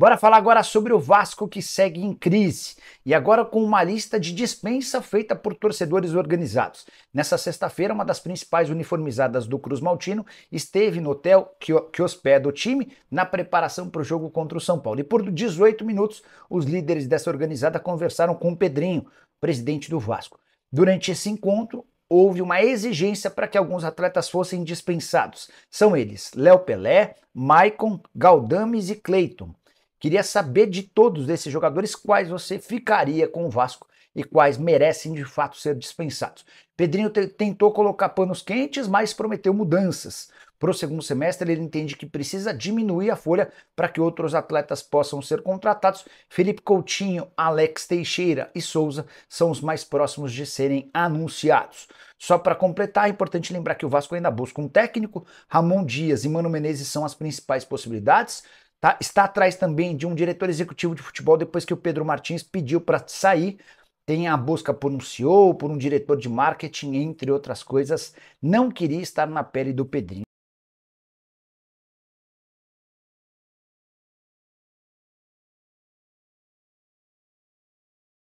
Bora falar agora sobre o Vasco que segue em crise e agora com uma lista de dispensa feita por torcedores organizados. Nessa sexta-feira, uma das principais uniformizadas do Cruz Maltino esteve no hotel que, que hospeda o time na preparação para o jogo contra o São Paulo. E por 18 minutos, os líderes dessa organizada conversaram com o Pedrinho, presidente do Vasco. Durante esse encontro, houve uma exigência para que alguns atletas fossem dispensados. São eles: Léo Pelé, Maicon, Galdames e Cleiton. Queria saber de todos esses jogadores quais você ficaria com o Vasco e quais merecem de fato ser dispensados. Pedrinho tentou colocar panos quentes, mas prometeu mudanças. Para o segundo semestre, ele entende que precisa diminuir a folha para que outros atletas possam ser contratados. Felipe Coutinho, Alex Teixeira e Souza são os mais próximos de serem anunciados. Só para completar, é importante lembrar que o Vasco ainda busca um técnico. Ramon Dias e Mano Menezes são as principais possibilidades. Tá? Está atrás também de um diretor executivo de futebol depois que o Pedro Martins pediu para sair. Tem a busca por um CEO, por um diretor de marketing, entre outras coisas. Não queria estar na pele do Pedrinho.